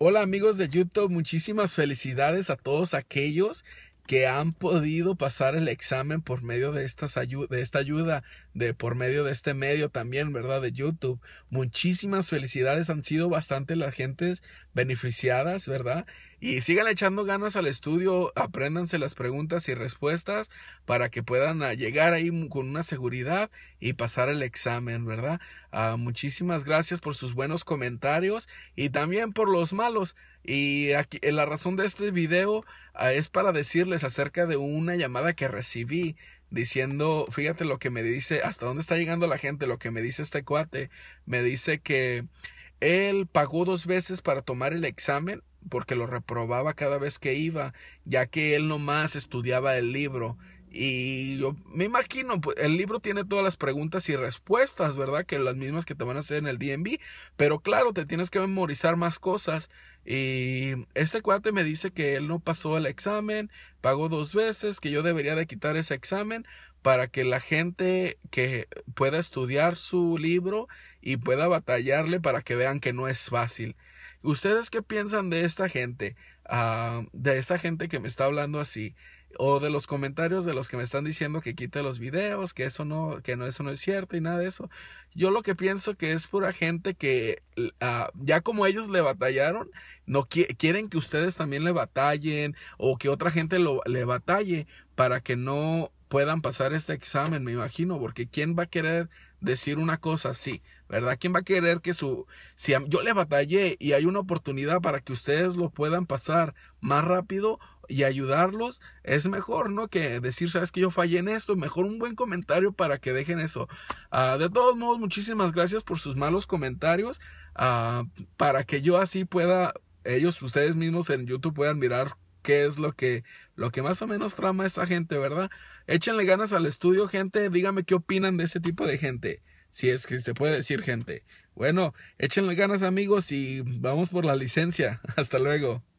Hola amigos de YouTube, muchísimas felicidades a todos aquellos que han podido pasar el examen por medio de, de esta ayuda, de por medio de este medio también, ¿verdad? De YouTube. Muchísimas felicidades, han sido bastante las gentes beneficiadas, ¿verdad? Y sigan echando ganas al estudio, apréndanse las preguntas y respuestas para que puedan ah, llegar ahí con una seguridad y pasar el examen, ¿verdad? Ah, muchísimas gracias por sus buenos comentarios y también por los malos. Y aquí, eh, la razón de este video ah, es para decirles acerca de una llamada que recibí diciendo, fíjate lo que me dice, hasta dónde está llegando la gente, lo que me dice este cuate, me dice que él pagó dos veces para tomar el examen porque lo reprobaba cada vez que iba, ya que él nomás estudiaba el libro. Y yo me imagino, pues, el libro tiene todas las preguntas y respuestas, ¿verdad? Que las mismas que te van a hacer en el DMV. Pero claro, te tienes que memorizar más cosas. Y este cuate me dice que él no pasó el examen, pagó dos veces, que yo debería de quitar ese examen para que la gente que pueda estudiar su libro y pueda batallarle para que vean que no es fácil. ¿Ustedes qué piensan de esta gente? Ah, de esta gente que me está hablando así o de los comentarios de los que me están diciendo que quite los videos, que eso no, que no, eso no es cierto y nada de eso. Yo lo que pienso que es pura gente que ah, ya como ellos le batallaron, no quieren que ustedes también le batallen o que otra gente le batalle para que no puedan pasar este examen, me imagino, porque ¿quién va a querer decir una cosa así? ¿Verdad? ¿Quién va a querer que su... Si yo le batallé y hay una oportunidad para que ustedes lo puedan pasar más rápido y ayudarlos, es mejor, ¿no? Que decir, sabes que yo fallé en esto, mejor un buen comentario para que dejen eso. Ah, de todos modos, muchísimas gracias por sus malos comentarios, ah, para que yo así pueda, ellos, ustedes mismos en YouTube puedan mirar qué es lo que, lo que más o menos trama esa gente, ¿verdad? Échenle ganas al estudio, gente. Dígame qué opinan de ese tipo de gente. Si es que se puede decir gente. Bueno, échenle ganas amigos y vamos por la licencia. Hasta luego.